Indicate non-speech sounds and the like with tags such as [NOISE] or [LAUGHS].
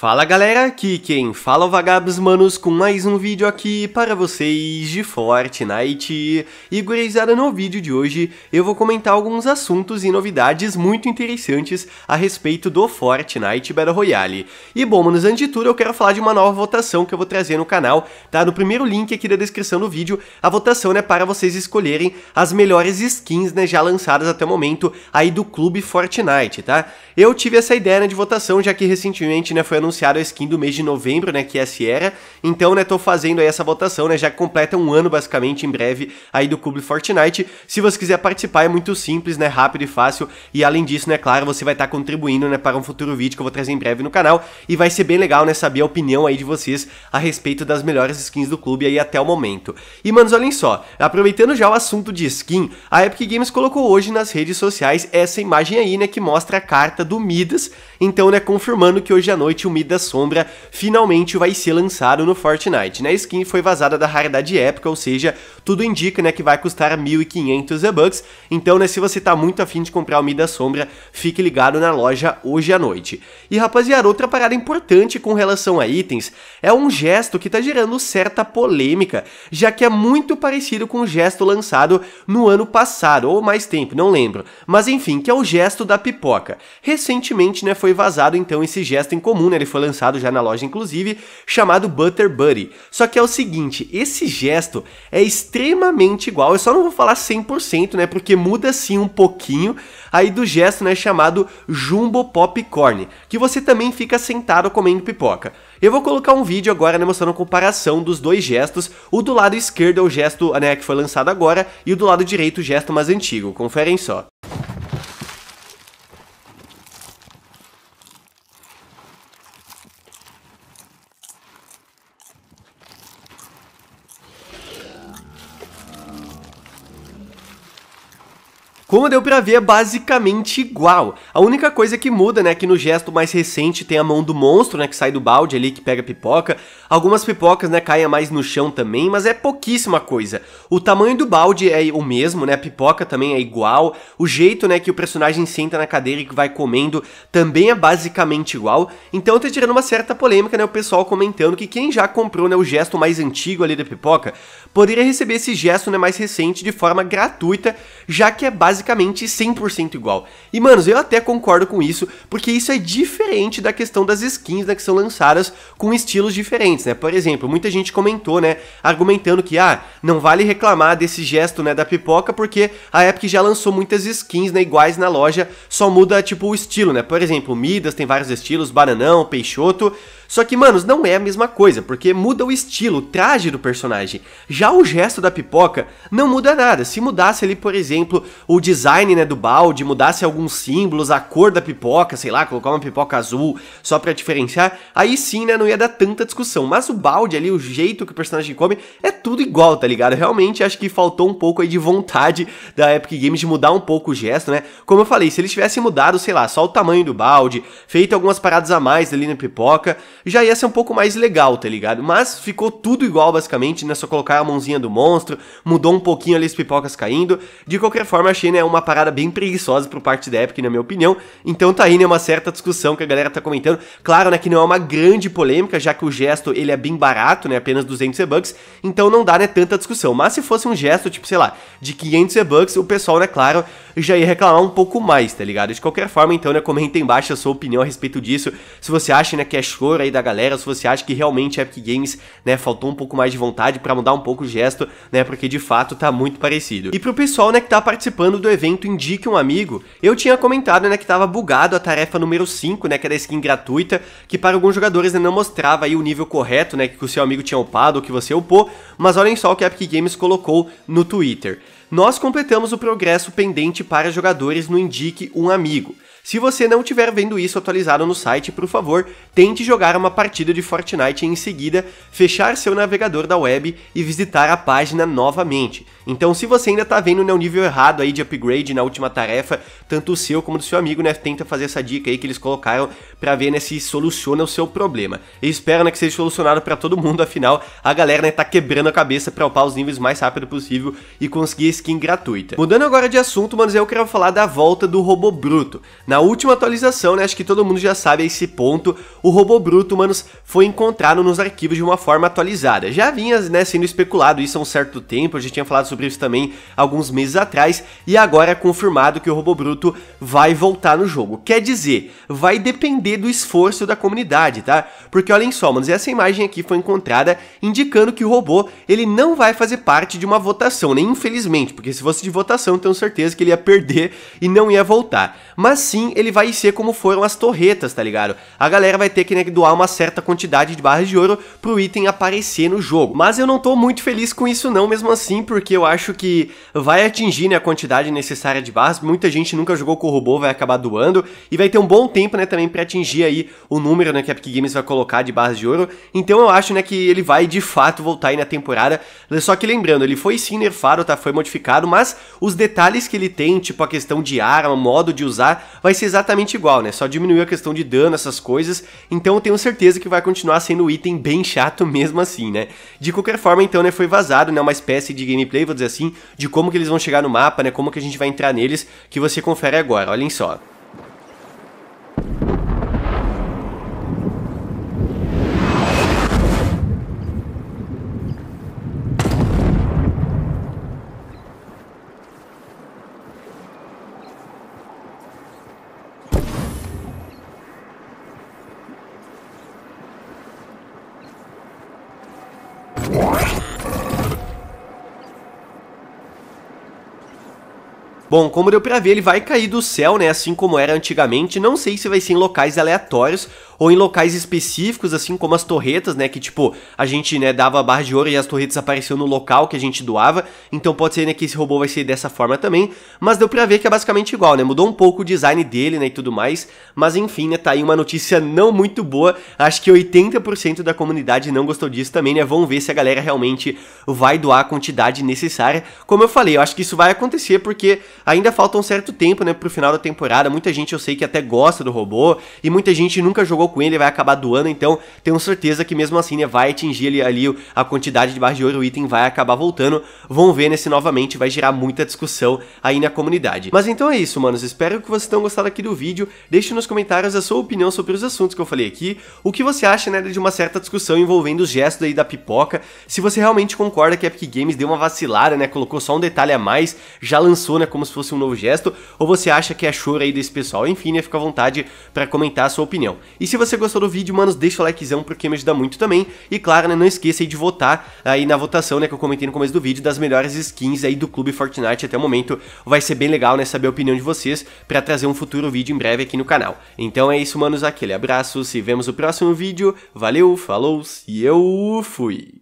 Fala galera, aqui quem fala é o Vagabos Manos com mais um vídeo aqui para vocês de Fortnite. E gurizada, no vídeo de hoje eu vou comentar alguns assuntos e novidades muito interessantes a respeito do Fortnite Battle Royale. E bom, manos, antes de tudo eu quero falar de uma nova votação que eu vou trazer no canal, tá? No primeiro link aqui da descrição do vídeo, a votação é né, para vocês escolherem as melhores skins né, já lançadas até o momento aí do Clube Fortnite, tá? Eu tive essa ideia né, de votação já que recentemente né, foi anunciado anunciaram a skin do mês de novembro, né, que é a Sierra. Então, né, tô fazendo aí essa votação, né, já completa um ano basicamente em breve aí do Clube Fortnite. Se você quiser participar, é muito simples, né, rápido e fácil. E além disso, né, claro, você vai estar tá contribuindo, né, para um futuro vídeo que eu vou trazer em breve no canal e vai ser bem legal, né, saber a opinião aí de vocês a respeito das melhores skins do clube aí até o momento. E, manos, olhem só, aproveitando já o assunto de skin, a Epic Games colocou hoje nas redes sociais essa imagem aí, né, que mostra a carta do Midas, então, né, confirmando que hoje à noite o Midas da Sombra finalmente vai ser lançado no Fortnite. Na A skin foi vazada da raridade épica, ou seja, tudo indica né, que vai custar 1.500 V-Bucks. Então, né, se você está muito afim de comprar o Mi da Sombra, fique ligado na loja hoje à noite. E rapaziada, outra parada importante com relação a itens é um gesto que está gerando certa polêmica, já que é muito parecido com o um gesto lançado no ano passado, ou mais tempo, não lembro. Mas enfim, que é o gesto da pipoca. Recentemente né, foi vazado então esse gesto em comum, né, ele foi lançado já na loja inclusive, chamado Butter Buddy. Só que é o seguinte, esse gesto é extremamente igual, eu só não vou falar 100%, né, porque muda sim um pouquinho aí do gesto, né, chamado Jumbo Popcorn, que você também fica sentado comendo pipoca. Eu vou colocar um vídeo agora né, mostrando a comparação dos dois gestos. O do lado esquerdo é o gesto né, que foi lançado agora e o do lado direito o gesto mais antigo. Conferem só. Como deu pra ver, é basicamente igual. A única coisa que muda, né, é que no gesto mais recente tem a mão do monstro, né, que sai do balde ali, que pega pipoca. Algumas pipocas, né, caem mais no chão também, mas é pouquíssima coisa. O tamanho do balde é o mesmo, né, a pipoca também é igual. O jeito, né, que o personagem senta na cadeira e que vai comendo também é basicamente igual. Então tá tirando uma certa polêmica, né, o pessoal comentando que quem já comprou, né, o gesto mais antigo ali da pipoca, poderia receber esse gesto, né, mais recente de forma gratuita, já que é basicamente basicamente 100% igual. E, manos, eu até concordo com isso, porque isso é diferente da questão das skins, né, que são lançadas com estilos diferentes, né? Por exemplo, muita gente comentou, né, argumentando que, ah, não vale reclamar desse gesto, né, da pipoca, porque a Epic já lançou muitas skins, né, iguais na loja, só muda, tipo, o estilo, né? Por exemplo, Midas tem vários estilos, Bananão, Peixoto... Só que, manos, não é a mesma coisa, porque muda o estilo, o traje do personagem. Já o gesto da pipoca não muda nada. Se mudasse ali, por exemplo, o design né, do balde, mudasse alguns símbolos, a cor da pipoca, sei lá, colocar uma pipoca azul só para diferenciar, aí sim, né, não ia dar tanta discussão. Mas o balde ali, o jeito que o personagem come, é tudo igual, tá ligado? Realmente acho que faltou um pouco aí de vontade da Epic Games de mudar um pouco o gesto, né? Como eu falei, se eles tivessem mudado, sei lá, só o tamanho do balde, feito algumas paradas a mais ali na pipoca, já ia ser um pouco mais legal, tá ligado? Mas ficou tudo igual, basicamente, né? Só colocar a mãozinha do monstro, mudou um pouquinho ali as pipocas caindo. De qualquer forma, achei, né, uma parada bem preguiçosa por parte da Epic, na minha opinião. Então tá aí, né, uma certa discussão que a galera tá comentando. Claro, né, que não é uma grande polêmica, já que o gesto, ele é bem barato, né, apenas 200 e-bucks. Então não dá, né, tanta discussão. Mas se fosse um gesto, tipo, sei lá, de 500 e-bucks, o pessoal, né, claro, já ia reclamar um pouco mais, tá ligado? De qualquer forma, então, né, comenta embaixo a sua opinião a respeito disso. Se você acha, né, que é choro aí aí da galera, se você acha que realmente a Epic Games, né, faltou um pouco mais de vontade para mudar um pouco o gesto, né, porque de fato tá muito parecido. E pro pessoal, né, que tá participando do evento Indique um Amigo, eu tinha comentado, né, que tava bugado a tarefa número 5, né, que é da skin gratuita, que para alguns jogadores né, não mostrava aí o nível correto, né, que o seu amigo tinha upado ou que você upou, mas olhem só o que a Epic Games colocou no Twitter nós completamos o progresso pendente para jogadores no Indique um Amigo. Se você não estiver vendo isso atualizado no site, por favor, tente jogar uma partida de Fortnite e em seguida fechar seu navegador da web e visitar a página novamente. Então, se você ainda está vendo o nível errado aí de upgrade na última tarefa, tanto o seu como do seu amigo, né, tenta fazer essa dica aí que eles colocaram para ver né, se soluciona o seu problema. E espero né, que seja solucionado para todo mundo, afinal, a galera né, tá quebrando a cabeça para upar os níveis mais rápido possível e conseguir esse skin gratuita. Mudando agora de assunto, manos, eu quero falar da volta do robô bruto. Na última atualização, né, acho que todo mundo já sabe a esse ponto, o robô bruto, manos, foi encontrado nos arquivos de uma forma atualizada. Já vinha, né, sendo especulado isso há um certo tempo, A gente tinha falado sobre isso também alguns meses atrás, e agora é confirmado que o robô bruto vai voltar no jogo. Quer dizer, vai depender do esforço da comunidade, tá? Porque olhem só, manos, essa imagem aqui foi encontrada indicando que o robô, ele não vai fazer parte de uma votação, né, infelizmente porque se fosse de votação, tenho certeza que ele ia perder e não ia voltar. Mas sim, ele vai ser como foram as torretas, tá ligado? A galera vai ter que né, doar uma certa quantidade de barras de ouro pro item aparecer no jogo. Mas eu não tô muito feliz com isso não, mesmo assim, porque eu acho que vai atingir né, a quantidade necessária de barras. Muita gente nunca jogou com o robô, vai acabar doando e vai ter um bom tempo né, também para atingir aí o número né, que a Epic Games vai colocar de barras de ouro. Então eu acho né, que ele vai de fato voltar aí na temporada. Só que lembrando, ele foi sim nerfado, tá? Foi modificado modificado, mas os detalhes que ele tem, tipo a questão de arma, modo de usar, vai ser exatamente igual, né? Só diminuiu a questão de dano, essas coisas. Então eu tenho certeza que vai continuar sendo um item bem chato [LAUGHS] mesmo assim, né? De qualquer forma, então, né, foi vazado, né, uma espécie de gameplay, vou dizer assim, de como que eles vão chegar no mapa, né, como que a gente vai entrar neles, que você confere agora, olhem só. Bom, como deu pra ver, ele vai cair do céu, né? Assim como era antigamente. Não sei se vai ser em locais aleatórios ou em locais específicos, assim como as torretas, né? Que tipo, a gente né, dava a barra de ouro e as torretas apareciam no local que a gente doava. Então pode ser né, que esse robô vai ser dessa forma também. Mas deu pra ver que é basicamente igual, né? Mudou um pouco o design dele, né? E tudo mais. Mas enfim, né? Tá aí uma notícia não muito boa. Acho que 80% da comunidade não gostou disso também, né? Vamos ver se a galera realmente vai doar a quantidade necessária. Como eu falei, eu acho que isso vai acontecer porque ainda falta um certo tempo, né? Pro final da temporada. Muita gente eu sei que até gosta do robô. E muita gente nunca jogou com ele vai acabar doando, então tenho certeza que mesmo assim né, vai atingir ali, ali a quantidade de barra de ouro, o item vai acabar voltando. Vão ver nesse né, novamente, vai gerar muita discussão aí na comunidade. Mas então é isso, manos, espero que vocês tenham gostado aqui do vídeo, deixe nos comentários a sua opinião sobre os assuntos que eu falei aqui, o que você acha né, de uma certa discussão envolvendo os gestos aí da pipoca, se você realmente concorda que a Epic Games deu uma vacilada, né, colocou só um detalhe a mais, já lançou né, como se fosse um novo gesto, ou você acha que é choro aí desse pessoal, enfim, né, fica à vontade para comentar a sua opinião. E se você gostou do vídeo, manos, deixa o likezão porque me ajuda muito também. E claro, né, não esqueça aí de votar ah, aí na votação, né, que eu comentei no começo do vídeo, das melhores skins aí do Clube Fortnite até o momento. Vai ser bem legal, né, saber a opinião de vocês para trazer um futuro vídeo em breve aqui no canal. Então é isso, manos, aquele abraço, se vemos no próximo vídeo. Valeu, falou e eu fui!